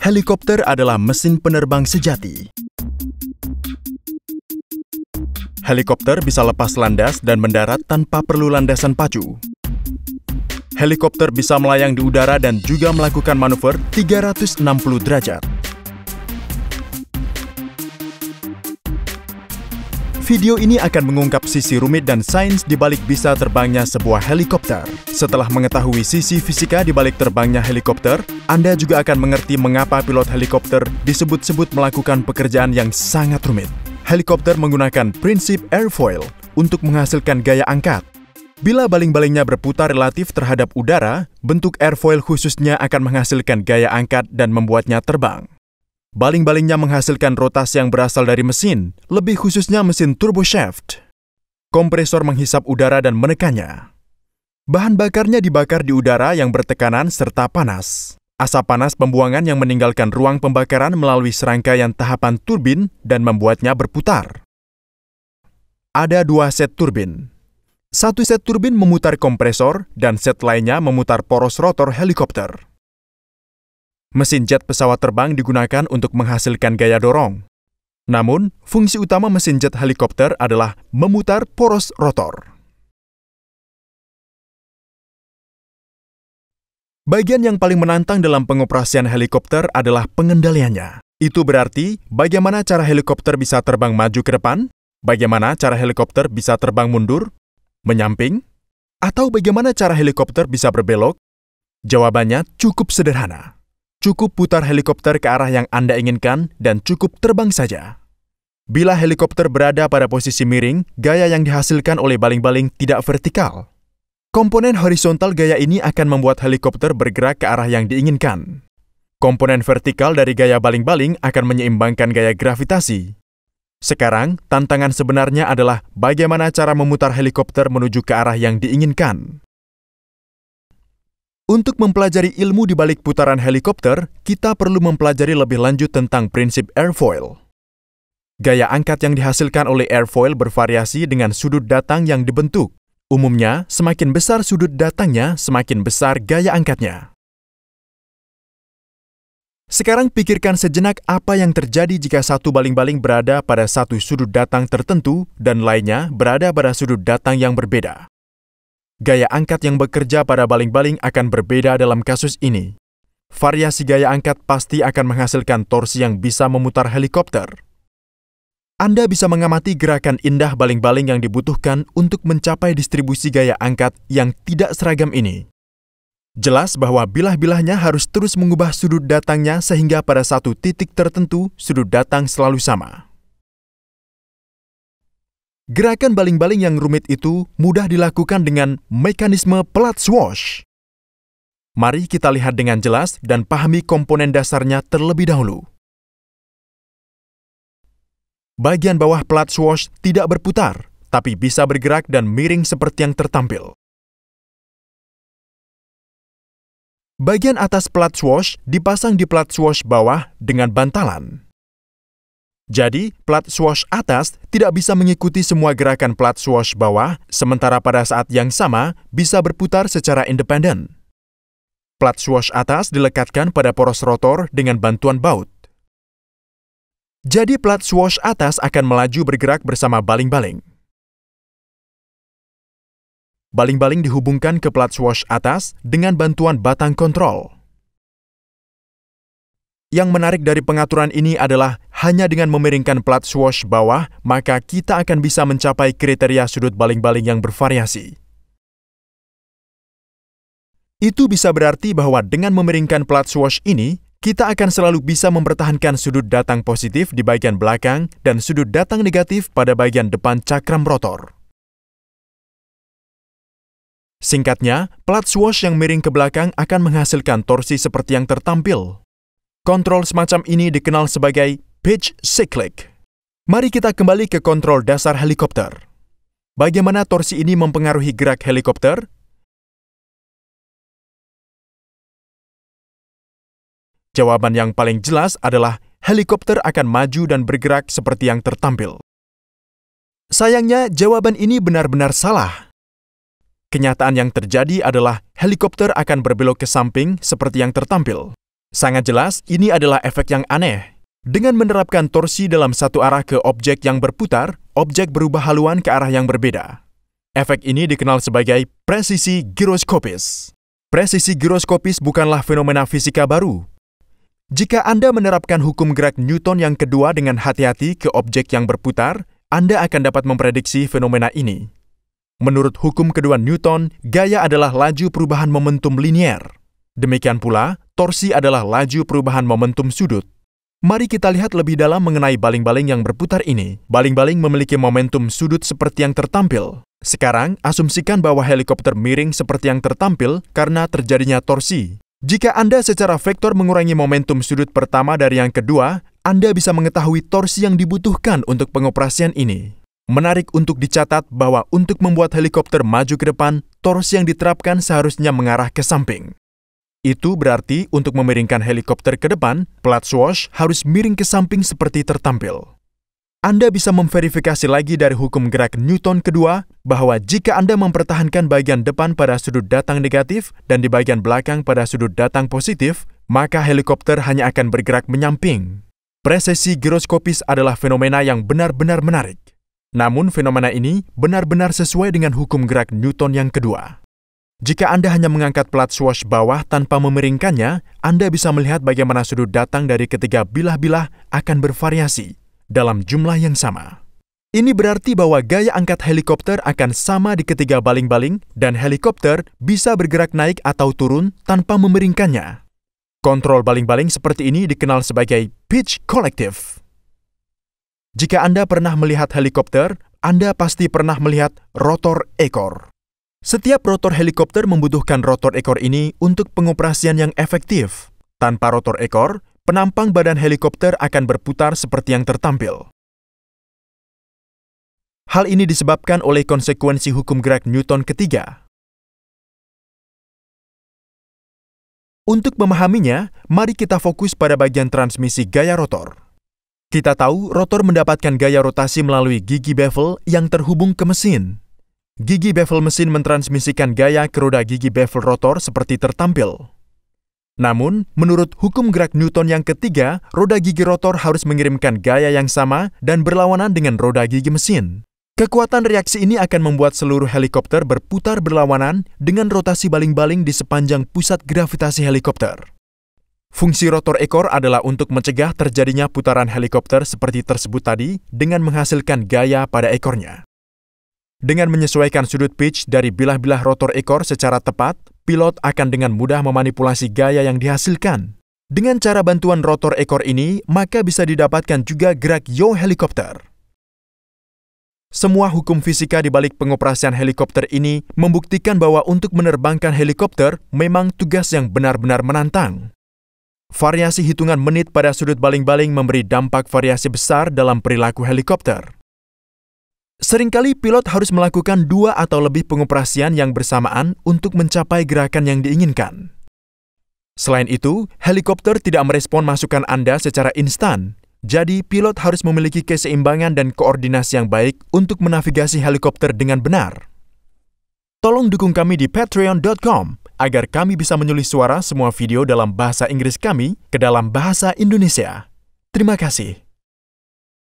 Helikopter adalah mesin penerbang sejati. Helikopter bisa lepas landas dan mendarat tanpa perlu landasan pacu. Helikopter bisa melayang di udara dan juga melakukan manuver 360 derajat. Video ini akan mengungkap sisi rumit dan sains di balik bisa terbangnya sebuah helikopter. Setelah mengetahui sisi fisika di balik terbangnya helikopter, Anda juga akan mengerti mengapa pilot helikopter disebut-sebut melakukan pekerjaan yang sangat rumit. Helikopter menggunakan prinsip airfoil untuk menghasilkan gaya angkat. Bila baling-balingnya berputar relatif terhadap udara, bentuk airfoil khususnya akan menghasilkan gaya angkat dan membuatnya terbang. Baling-balingnya menghasilkan rotasi yang berasal dari mesin, lebih khususnya mesin turbo shaft. Kompresor menghisap udara dan menekannya. Bahan bakarnya dibakar di udara yang bertekanan serta panas. Asap panas pembuangan yang meninggalkan ruang pembakaran melalui serangkaian tahapan turbin dan membuatnya berputar. Ada dua set turbin. Satu set turbin memutar kompresor dan set lainnya memutar poros rotor helikopter. Mesin jet pesawat terbang digunakan untuk menghasilkan gaya dorong. Namun, fungsi utama mesin jet helikopter adalah memutar poros rotor. Bagian yang paling menantang dalam pengoperasian helikopter adalah pengendaliannya. Itu berarti bagaimana cara helikopter bisa terbang maju ke depan, bagaimana cara helikopter bisa terbang mundur, menyamping, atau bagaimana cara helikopter bisa berbelok? Jawabannya cukup sederhana. Cukup putar helikopter ke arah yang Anda inginkan dan cukup terbang saja. Bila helikopter berada pada posisi miring, gaya yang dihasilkan oleh baling-baling tidak vertikal. Komponen horizontal gaya ini akan membuat helikopter bergerak ke arah yang diinginkan. Komponen vertikal dari gaya baling-baling akan menyeimbangkan gaya gravitasi. Sekarang, tantangan sebenarnya adalah bagaimana cara memutar helikopter menuju ke arah yang diinginkan. Untuk mempelajari ilmu di balik putaran helikopter, kita perlu mempelajari lebih lanjut tentang prinsip airfoil. Gaya angkat yang dihasilkan oleh airfoil bervariasi dengan sudut datang yang dibentuk. Umumnya, semakin besar sudut datangnya, semakin besar gaya angkatnya. Sekarang pikirkan sejenak apa yang terjadi jika satu baling-baling berada pada satu sudut datang tertentu dan lainnya berada pada sudut datang yang berbeda. Gaya angkat yang bekerja pada baling-baling akan berbeda dalam kasus ini. Variasi gaya angkat pasti akan menghasilkan torsi yang bisa memutar helikopter. Anda bisa mengamati gerakan indah baling-baling yang dibutuhkan untuk mencapai distribusi gaya angkat yang tidak seragam ini. Jelas bahwa bilah-bilahnya harus terus mengubah sudut datangnya sehingga pada satu titik tertentu sudut datang selalu sama. Gerakan baling-baling yang rumit itu mudah dilakukan dengan mekanisme plat swash. Mari kita lihat dengan jelas dan pahami komponen dasarnya terlebih dahulu. Bagian bawah plat swash tidak berputar, tapi bisa bergerak dan miring seperti yang tertampil. Bagian atas plat swash dipasang di plat swash bawah dengan bantalan. Jadi, plat swash atas tidak bisa mengikuti semua gerakan plat swash bawah, sementara pada saat yang sama bisa berputar secara independen. Plat swash atas dilekatkan pada poros rotor dengan bantuan baut. Jadi plat swash atas akan melaju bergerak bersama baling-baling. Baling-baling dihubungkan ke plat swash atas dengan bantuan batang kontrol. Yang menarik dari pengaturan ini adalah hanya dengan memiringkan plat swash bawah, maka kita akan bisa mencapai kriteria sudut baling-baling yang bervariasi. Itu bisa berarti bahwa dengan memiringkan plat swash ini, kita akan selalu bisa mempertahankan sudut datang positif di bagian belakang dan sudut datang negatif pada bagian depan cakram rotor. Singkatnya, plat swash yang miring ke belakang akan menghasilkan torsi seperti yang tertampil. Kontrol semacam ini dikenal sebagai pitch cyclic. Mari kita kembali ke kontrol dasar helikopter. Bagaimana torsi ini mempengaruhi gerak helikopter? Jawaban yang paling jelas adalah helikopter akan maju dan bergerak seperti yang tertampil. Sayangnya, jawaban ini benar-benar salah. Kenyataan yang terjadi adalah helikopter akan berbelok ke samping seperti yang tertampil. Sangat jelas, ini adalah efek yang aneh. Dengan menerapkan torsi dalam satu arah ke objek yang berputar, objek berubah haluan ke arah yang berbeda. Efek ini dikenal sebagai presisi giroskopis. Presisi giroskopis bukanlah fenomena fisika baru. Jika Anda menerapkan hukum gerak Newton yang kedua dengan hati-hati ke objek yang berputar, Anda akan dapat memprediksi fenomena ini. Menurut hukum kedua Newton, gaya adalah laju perubahan momentum linier. Demikian pula, torsi adalah laju perubahan momentum sudut. Mari kita lihat lebih dalam mengenai baling-baling yang berputar ini. Baling-baling memiliki momentum sudut seperti yang tertampil. Sekarang, asumsikan bahwa helikopter miring seperti yang tertampil karena terjadinya torsi. Jika Anda secara vektor mengurangi momentum sudut pertama dari yang kedua, Anda bisa mengetahui torsi yang dibutuhkan untuk pengoperasian ini. Menarik untuk dicatat bahwa untuk membuat helikopter maju ke depan, torsi yang diterapkan seharusnya mengarah ke samping. Itu berarti untuk memiringkan helikopter ke depan, plat swash harus miring ke samping seperti tertampil. Anda bisa memverifikasi lagi dari hukum gerak Newton kedua bahwa jika Anda mempertahankan bagian depan pada sudut datang negatif dan di bagian belakang pada sudut datang positif, maka helikopter hanya akan bergerak menyamping. Presesi giroskopis adalah fenomena yang benar-benar menarik. Namun fenomena ini benar-benar sesuai dengan hukum gerak Newton yang kedua. Jika Anda hanya mengangkat plat swash bawah tanpa memiringkannya, Anda bisa melihat bagaimana sudut datang dari ketiga bilah-bilah akan bervariasi dalam jumlah yang sama. Ini berarti bahwa gaya angkat helikopter akan sama di ketiga baling-baling dan helikopter bisa bergerak naik atau turun tanpa memiringkannya. Kontrol baling-baling seperti ini dikenal sebagai pitch collective. Jika Anda pernah melihat helikopter, Anda pasti pernah melihat rotor ekor. Setiap rotor helikopter membutuhkan rotor ekor ini untuk pengoperasian yang efektif. Tanpa rotor ekor, penampang badan helikopter akan berputar seperti yang tertampil. Hal ini disebabkan oleh konsekuensi hukum gerak Newton ketiga. Untuk memahaminya, mari kita fokus pada bagian transmisi gaya rotor. Kita tahu rotor mendapatkan gaya rotasi melalui gigi bevel yang terhubung ke mesin. Gigi bevel mesin mentransmisikan gaya ke roda gigi bevel rotor seperti tertampil. Namun, menurut hukum gerak Newton yang ketiga, roda gigi rotor harus mengirimkan gaya yang sama dan berlawanan dengan roda gigi mesin. Kekuatan reaksi ini akan membuat seluruh helikopter berputar berlawanan dengan rotasi baling-baling di sepanjang pusat gravitasi helikopter. Fungsi rotor ekor adalah untuk mencegah terjadinya putaran helikopter seperti tersebut tadi dengan menghasilkan gaya pada ekornya. Dengan menyesuaikan sudut pitch dari bilah-bilah rotor ekor secara tepat, pilot akan dengan mudah memanipulasi gaya yang dihasilkan. Dengan cara bantuan rotor ekor ini, maka bisa didapatkan juga gerak yo helikopter. Semua hukum fisika di balik pengoperasian helikopter ini membuktikan bahwa untuk menerbangkan helikopter memang tugas yang benar-benar menantang. Variasi hitungan menit pada sudut baling-baling memberi dampak variasi besar dalam perilaku helikopter. Seringkali pilot harus melakukan dua atau lebih pengoperasian yang bersamaan untuk mencapai gerakan yang diinginkan. Selain itu, helikopter tidak merespon masukan Anda secara instan, jadi pilot harus memiliki keseimbangan dan koordinasi yang baik untuk menavigasi helikopter dengan benar. Tolong dukung kami di patreon.com agar kami bisa menyulis suara semua video dalam bahasa Inggris kami ke dalam bahasa Indonesia. Terima kasih.